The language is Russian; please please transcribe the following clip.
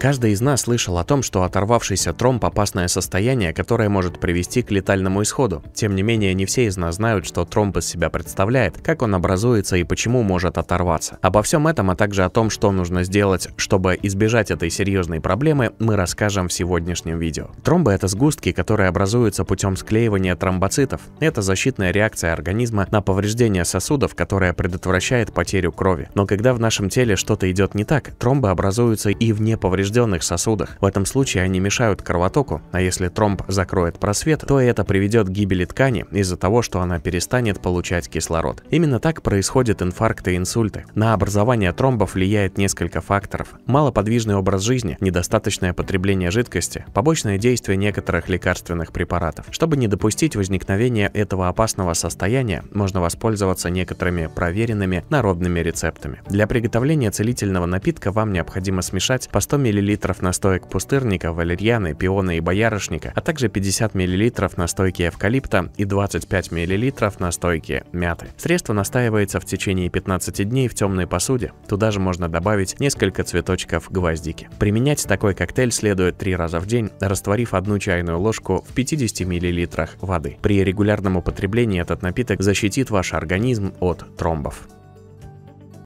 Каждый из нас слышал о том, что оторвавшийся тромб – опасное состояние, которое может привести к летальному исходу. Тем не менее, не все из нас знают, что тромб из себя представляет, как он образуется и почему может оторваться. Обо всем этом, а также о том, что нужно сделать, чтобы избежать этой серьезной проблемы, мы расскажем в сегодняшнем видео. Тромбы – это сгустки, которые образуются путем склеивания тромбоцитов. Это защитная реакция организма на повреждение сосудов, которая предотвращает потерю крови. Но когда в нашем теле что-то идет не так, тромбы образуются и вне повреждения поврежденных сосудах. В этом случае они мешают кровотоку, а если тромб закроет просвет, то это приведет к гибели ткани из-за того, что она перестанет получать кислород. Именно так происходят инфаркты и инсульты. На образование тромбов влияет несколько факторов. Малоподвижный образ жизни, недостаточное потребление жидкости, побочное действие некоторых лекарственных препаратов. Чтобы не допустить возникновения этого опасного состояния, можно воспользоваться некоторыми проверенными народными рецептами. Для приготовления целительного напитка вам необходимо смешать по 100 мл мл настоек пустырника, валерьяны, пиона и боярышника, а также 50 мл настойки эвкалипта и 25 мл настойки мяты. Средство настаивается в течение 15 дней в темной посуде. Туда же можно добавить несколько цветочков гвоздики. Применять такой коктейль следует три раза в день, растворив одну чайную ложку в 50 мл воды. При регулярном употреблении этот напиток защитит ваш организм от тромбов.